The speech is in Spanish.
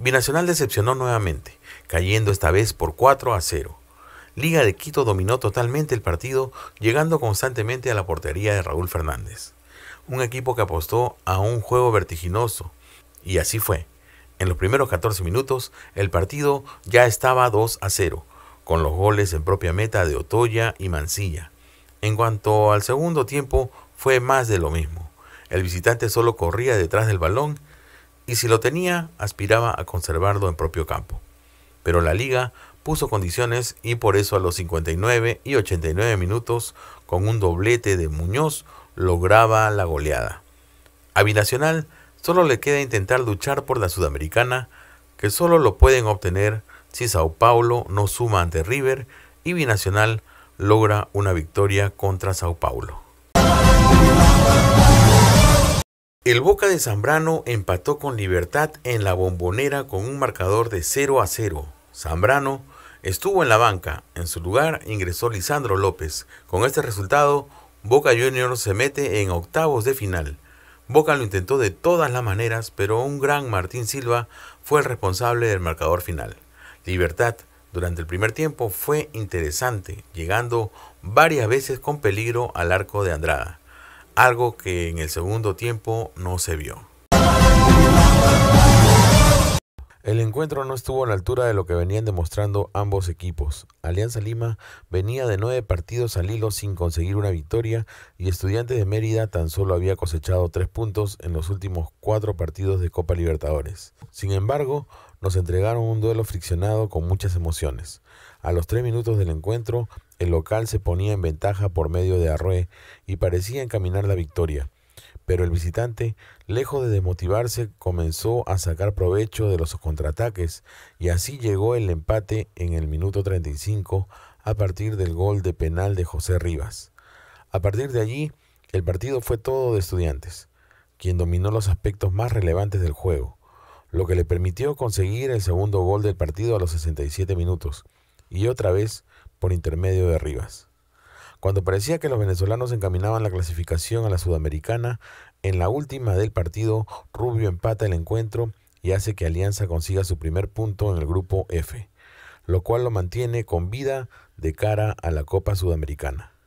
Binacional decepcionó nuevamente, cayendo esta vez por 4 a 0. Liga de Quito dominó totalmente el partido, llegando constantemente a la portería de Raúl Fernández. Un equipo que apostó a un juego vertiginoso. Y así fue. En los primeros 14 minutos, el partido ya estaba 2 a 0, con los goles en propia meta de Otoya y Mancilla. En cuanto al segundo tiempo, fue más de lo mismo. El visitante solo corría detrás del balón y si lo tenía, aspiraba a conservarlo en propio campo. Pero la liga puso condiciones y por eso a los 59 y 89 minutos, con un doblete de Muñoz, lograba la goleada. A Binacional solo le queda intentar luchar por la Sudamericana, que solo lo pueden obtener si Sao Paulo no suma ante River y Binacional logra una victoria contra Sao Paulo. El Boca de Zambrano empató con Libertad en la bombonera con un marcador de 0 a 0. Zambrano estuvo en la banca, en su lugar ingresó Lisandro López. Con este resultado, Boca Juniors se mete en octavos de final. Boca lo intentó de todas las maneras, pero un gran Martín Silva fue el responsable del marcador final. Libertad durante el primer tiempo fue interesante, llegando varias veces con peligro al arco de Andrada algo que en el segundo tiempo no se vio. El encuentro no estuvo a la altura de lo que venían demostrando ambos equipos. Alianza Lima venía de nueve partidos al hilo sin conseguir una victoria y Estudiantes de Mérida tan solo había cosechado tres puntos en los últimos cuatro partidos de Copa Libertadores. Sin embargo, nos entregaron un duelo friccionado con muchas emociones. A los tres minutos del encuentro, el local se ponía en ventaja por medio de Arrué y parecía encaminar la victoria pero el visitante, lejos de demotivarse, comenzó a sacar provecho de los contraataques y así llegó el empate en el minuto 35 a partir del gol de penal de José Rivas. A partir de allí, el partido fue todo de estudiantes, quien dominó los aspectos más relevantes del juego, lo que le permitió conseguir el segundo gol del partido a los 67 minutos, y otra vez por intermedio de Rivas. Cuando parecía que los venezolanos encaminaban la clasificación a la sudamericana, en la última del partido, Rubio empata el encuentro y hace que Alianza consiga su primer punto en el grupo F, lo cual lo mantiene con vida de cara a la Copa Sudamericana.